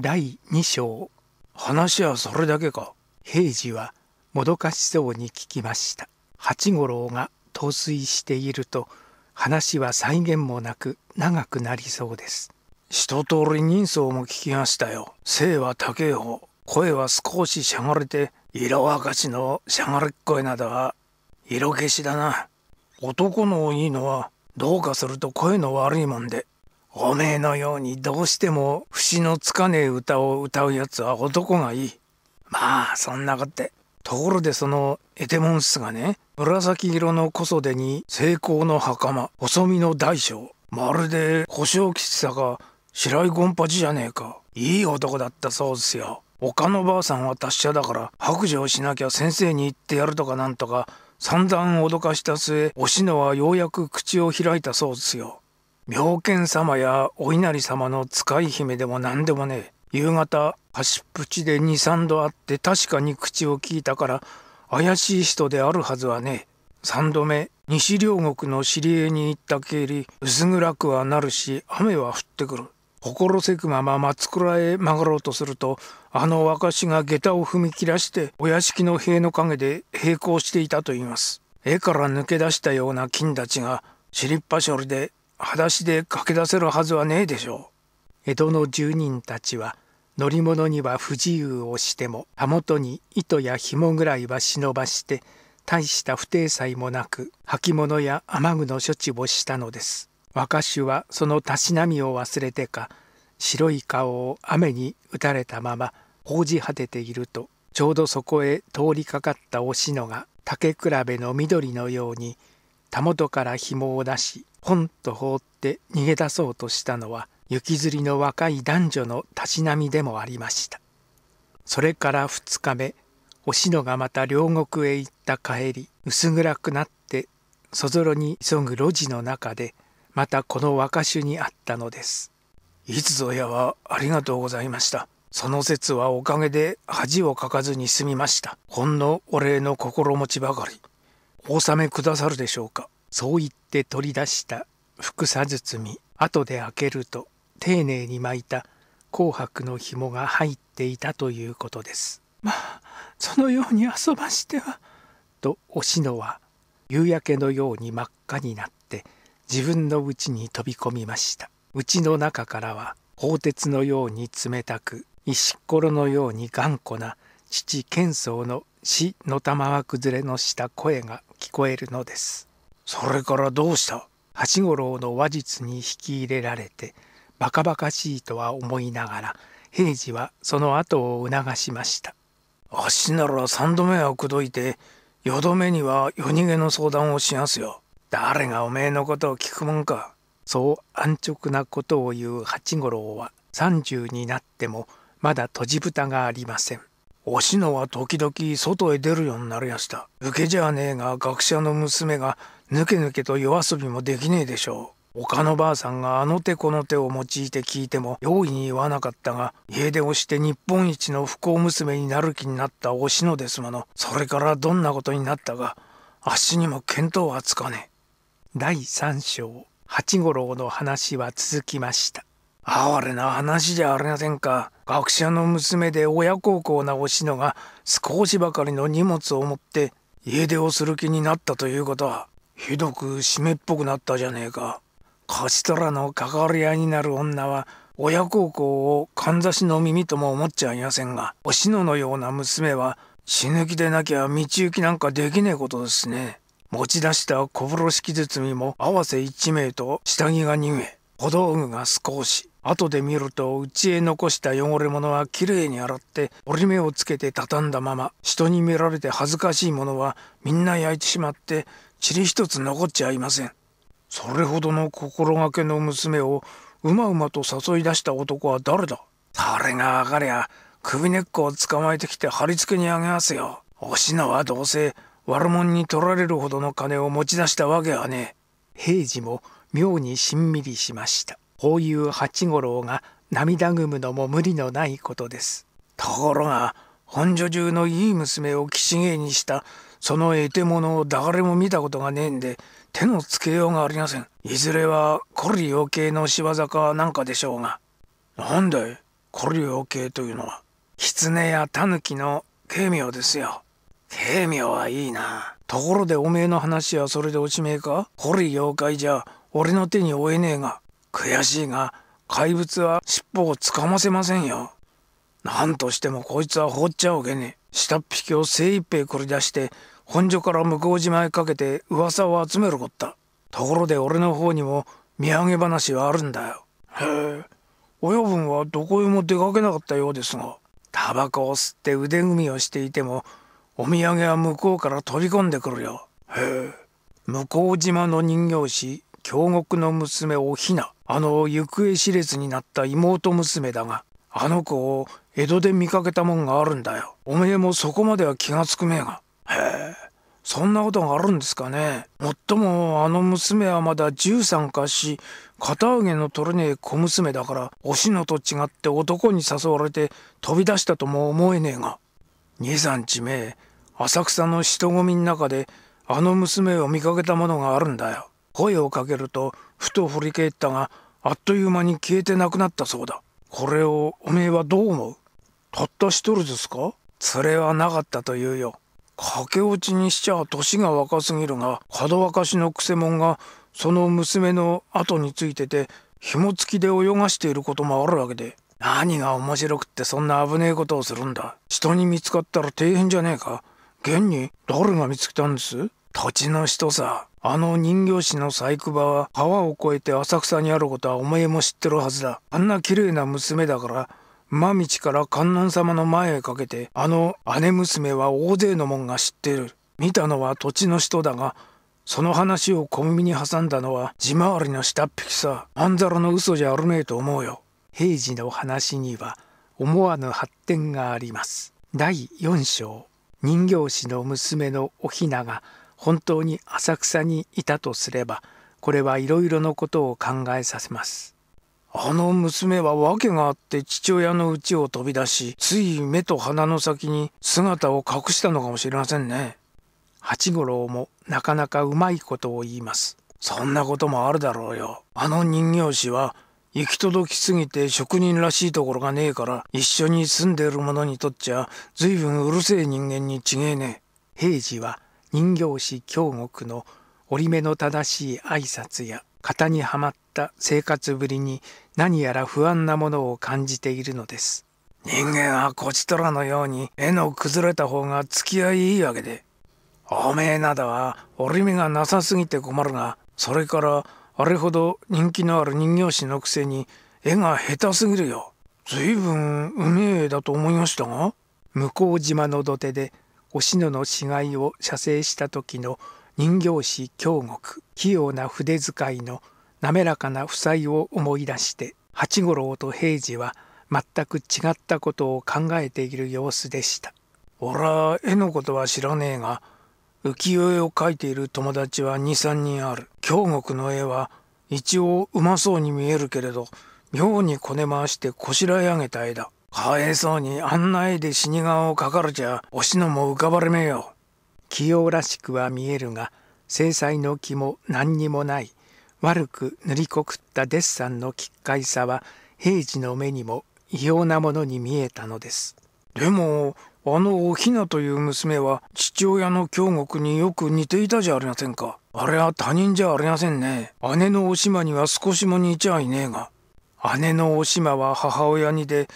第2章話はそれだけか平次はもどかしそうに聞きました八五郎が陶酔していると話は再現もなく長くなりそうです一通り人相も聞きましたよ背は高え方声は少ししゃがれて色明かしのしゃがれっ声などは色消しだな男のいいのはどうかすると声の悪いもんでおめえのようにどうしても節のつかねえ歌を歌うやつは男がいい。まあそんなかって。ところでそのエテモンスがね紫色の小袖に成功の袴細身の大将まるで保証喫茶が白井ゴンパチじゃねえかいい男だったそうですよ他のばあさんは達者だから白状しなきゃ先生に言ってやるとかなんとか散々脅かした末おしのはようやく口を開いたそうですよ妙見様やお稲荷様の使い姫でも何でもねえ夕方端っぷちで23度あって確かに口を聞いたから怪しい人であるはずはね3度目西両国の知り合いに行ったけり薄暗くはなるし雨は降ってくる心せくまま松倉へ曲がろうとするとあの若しが下駄を踏み切らしてお屋敷の塀の陰で並行していたといいます絵から抜け出したような金たちが尻っぱ処理りで裸足で駆け出せるはずはねえでしょう。江戸の住人たちは乗り物には不自由をしてもたもとに糸や紐ぐらいは忍ばして大した不定裁もなく履物や雨具の処置をしたのです。若衆はそのたしなみを忘れてか白い顔を雨に打たれたまま放じ果てているとちょうどそこへ通りかかったおしのが竹比べの緑のようにたもとから紐を出しポンと放って逃げ出そうとしたのは雪吊りの若い男女のたしなみでもありましたそれから2日目おしのがまた両国へ行った帰り薄暗くなってそぞろに急ぐ路地の中でまたこの若衆に会ったのです「いつぞやはありがとうございました」その節はおかげで恥をかかずに済みました。ほんのお礼の心持ちばかり。お納めくださるでしょうか。そう言って取り出した福さ包み後で開けると丁寧に巻いた紅白の紐が入っていたということですまあそのように遊ばしてはとおしのは夕焼けのように真っ赤になって自分の家に飛び込みました家の中からは鋼鉄のように冷たく石ころのように頑固な父喧騒の死の玉は崩れのした声が聞こえるのですそれからどうした八五郎の話術に引き入れられてバカバカしいとは思いながら平次はその後を促しましたあっしなら三度目は口説いて四度目には夜逃げの相談をしやすよ誰がおめえのことを聞くもんかそう安直なことを言う八五郎は三十になってもまだ閉じ蓋がありませんおしのは時々外へ出るようになりやした受けじゃねえが学者の娘がぬけぬけと夜遊びもできねえでしょう。他のばあさんがあの手この手を用いて聞いても容易に言わなかったが家出をして日本一の不幸娘になる気になったおしのですものそれからどんなことになったがあっしにも見当はつかねえ第3章八五郎の話は続きました哀れな話じゃありませんか学者の娘で親孝行なおしのが少しばかりの荷物を持って家出をする気になったということはひどく湿っぽくなったじゃねえか。カシトラの関わり合いになる女は親孝行をかんざしの耳とも思っちゃいませんがおしののような娘は死ぬ気でなきゃ道行きなんかできねえことですね持ち出した小風呂敷包みも合わせ1名と下着が2名小道具が少し後で見ると家へ残した汚れ物はきれいに洗って折り目をつけて畳んだまま人に見られて恥ずかしいものはみんな焼いてしまって塵一つ残っちゃいませんそれほどの心がけの娘をうまうまと誘い出した男は誰だ誰が上かりゃ首根っこを捕まえてきて貼り付けにあげますよおしのはどうせ悪者に取られるほどの金を持ち出したわけはね平次も妙にしんみりしましたこういう八五郎が涙ぐむのも無理のないことです。ところが本所中のいい娘を岸芸にしたその得手物を誰も見たことがねえんで手のつけようがありません。いずれはコリオ計の仕業かなんかでしょうが。なんいコリオ系というのは狐や狸の軽妙ですよ。慶明はいいな。ところでおめえの話はそれでおしめえかコリ妖怪じゃ俺の手に負えねえが。悔しいが怪物は尻尾をつかませませんよ。何としてもこいつは放っちゃおけねえ。下っ引きを精一杯繰り出して本所から向こう島へかけて噂を集めるこった。ところで俺の方にも土産話はあるんだよ。へえ親分はどこへも出かけなかったようですがタバコを吸って腕組みをしていてもお土産は向こうから飛び込んでくるよ。へえ向島の人形師京極の娘おひなあの行方知れずになった妹娘だがあの子を江戸で見かけたもんがあるんだよおめえもそこまでは気がつくめえがへえそんなことがあるんですかねもっともあの娘はまだ13かし片揚げの取れねえ小娘だからおしのと違って男に誘われて飛び出したとも思えねえが兄んちめえ浅草の人混みん中であの娘を見かけたものがあるんだよ声をかけるとふと振り返ったがあっという間に消えてなくなったそうだこれをおめえはどう思うたった一人ですか連れはなかったというよ駆け落ちにしちゃ年が若すぎるが門若しのくせ者がその娘の後についてて紐付きで泳がしていることもあるわけで何が面白くってそんな危ねえことをするんだ人に見つかったら底辺じゃねえか現に誰が見つけたんです土地の人さあの人形師の細工場は川を越えて浅草にあることはお前も知ってるはずだ。あんな綺麗な娘だから、馬道から観音様の前へかけて、あの姉娘は大勢の者が知ってる。見たのは土地の人だが、その話を小耳に挟んだのは地回りの下っ引きさ。あんざらの嘘じゃあるねえと思うよ。平治の話には思わぬ発展があります。第4章人形師の娘のおひなが本当に浅草にいたとすればこれはいろいろなことを考えさせます。あの娘は訳があって父親の家を飛び出しつい目と鼻の先に姿を隠したのかもしれませんね。八五郎もなかなかうまいことを言います。そんなこともあるだろうよ。あの人形師は行き届きすぎて職人らしいところがねえから一緒に住んでる者にとっちゃ随分うるせえ人間に違えねえ。平次は人形師京極の折り目の正しい挨拶や型にはまった生活ぶりに何やら不安なものを感じているのです。人間はこちとらのように絵の崩れた方が付き合いいいわけで。おめえなどは折り目がなさすぎて困るが、それからあれほど人気のある人形師のくせに絵が下手すぎるよ。ずいぶんうめえだと思いましたが。向島の土手でおしのの死骸を写生した時の人形師京極器用な筆使いの滑らかな負債を思い出して八五郎と平次は全く違ったことを考えている様子でした。俺は絵のことは知らねえが浮世絵を描いている友達は23人ある京極の絵は一応うまそうに見えるけれど妙にこね回してこしらえ上げた絵だかわいそうにあんな絵で死に顔をかかるじゃおしのも浮かばれめえよ。器用らしくは見えるが制裁の気も何にもない悪く塗りこくったデッサンのきっかいさは平治の目にも異様なものに見えたのです。でもあのおひなという娘は父親の京極によく似ていたじゃありませんか。あれは他人じゃありませんね。姉のお島には少しも似ちゃいねえが。姉のお島は母親にで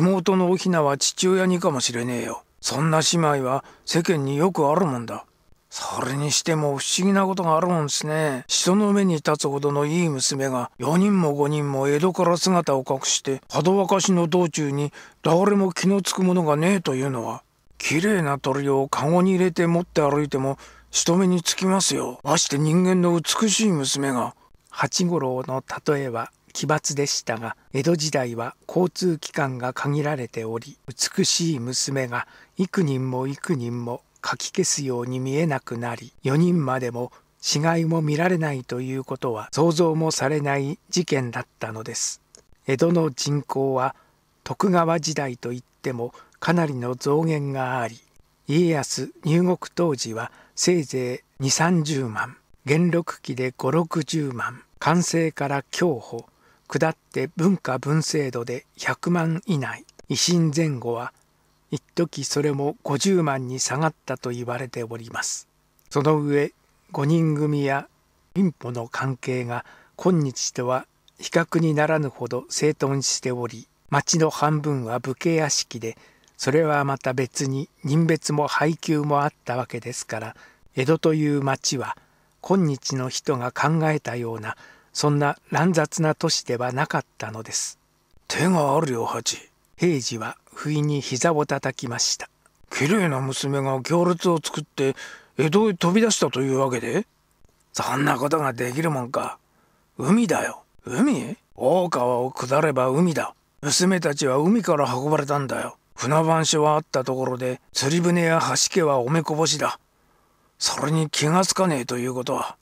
妹のおひなは父親にかもしれねえよそんな姉妹は世間によくあるもんだそれにしても不思議なことがあるもんですね人の目に立つほどのいい娘が4人も5人も江戸から姿を隠してはどわかしの道中に誰も気のつくものがねえというのは綺麗な鳥をカゴに入れて持って歩いても人目につきますよまして人間の美しい娘が八五郎の例えは奇抜でしたが江戸時代は交通機関が限られており美しい娘が幾人も幾人もかき消すように見えなくなり4人までも死骸も見られないということは想像もされない事件だったのです江戸の人口は徳川時代といってもかなりの増減があり家康入国当時はせいぜい2 3 0万元禄期で5 6 0万完成から享保下って文化文制度で100万以内維新前後は一時それも50万に下がったと言われておりますその上5人組や民法の関係が今日とは比較にならぬほど整頓しており町の半分は武家屋敷でそれはまた別に人別も配給もあったわけですから江戸という町は今日の人が考えたようなそんな乱雑な都市ではなかったのです。手があるよ、八。平次は不意に膝を叩きました。綺麗な娘が行列を作って江戸へ飛び出したというわけでそんなことができるもんか。海だよ。海大川を下れば海だ。娘たちは海から運ばれたんだよ。船番所はあったところで釣り船や橋家はおめこぼしだ。それに気がつかねえということは